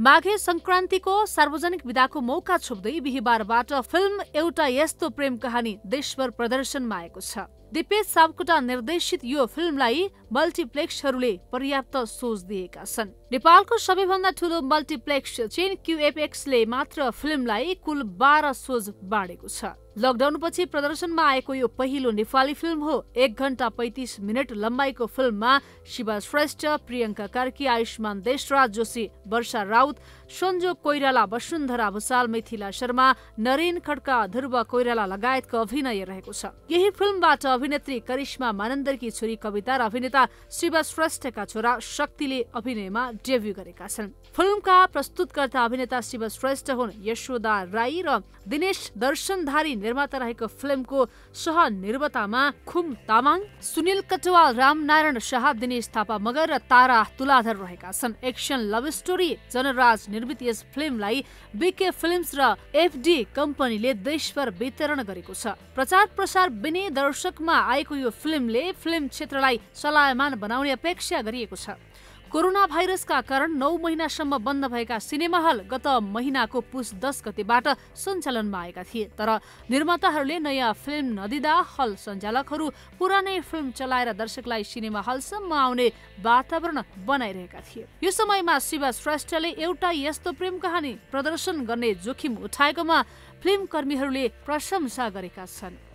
माघे संक्रान्तिको सार्वजनिक विधाको मौका छोप्दै बिहिबारबाट फिल्म एउटा यस्तो प्रेम कहानी देशभर प्रदर्शनमा आएको छ दिपेश सापकोटा निर्देशित यो फिल्मलाई मल्टिप्लेक्सहरूले पर्याप्त सोच दिएका छन् नेपालको सबैभन्दा ठूलो मल्टिप्लेक्स चेन क्युएफएक्सले मात्र फिल्मलाई कुल बाह्र सोच बाँडेको छ लकडाउन पछि प्रदर्शनमा आएको यो पहिलो नेपाली फिल्म हो एक घण्टा पैतिस मिनट लम्बाइको फिल्ममा शिव श्रेष्ठ प्रियङ्का कार्की आयुष्मान देशराज जोशी वर्षा राउत सञ्जो कोइराला वसुन्धरा भुषाल मिथिला शर्मा नरेन खड्का ध्रुव कोइराला लगायतको अभिनय रहेको छ यही फिल्मबाट अभिनेत्री करिश्मा मानन्दरकी छोरी कविता र अभिनेता शिव श्रेष्ठका छोरा शक्तिले अभिनयमा डेब्यू गरेका छन् फिल्मका प्रस्तुतकर्ता अभिनेता शिव श्रेष्ठ हुन् यशोदा राई र दिनेश दर्शनधारी निर्माता रहेको फिल्मको सहनिर्मातामा खुम तामाङ सुनिल कटवाल रामनारायण शाह दिनेश थापा मगर र तारा तुलाधर रहेका छन् एक्सन लभ स्टोरी जनराज निर्मित यस फिल्मलाई बिके फिल्म्स र एफडी कम्पनीले देशभर वितरण गरेको छ प्रचार प्रसार विनय दर्शक रूपमा आएको यो फिल्मले फिल्म क्षेत्रलाई चलायमान बनाउने अपेक्षा गरिएको छ कोरोना भाइरसका कारण नौ महिनासम्म बन्द भएका सिनेमा हल गत महिनाको पुस दस गतिबाट सञ्चालनमा आएका थिए तर निर्माताहरूले नयाँ फिल्म नदिँदा हल सञ्चालकहरू पुरानै फिल्म चलाएर दर्शकलाई सिनेमा हलसम्म आउने वातावरण बनाइरहेका थिए यो समयमा शिव श्रेष्ठले एउटा यस्तो प्रेम कहानी प्रदर्शन गर्ने जोखिम उठाएकोमा फिल्म कर्मीहरूले प्रशंसा गरेका छन्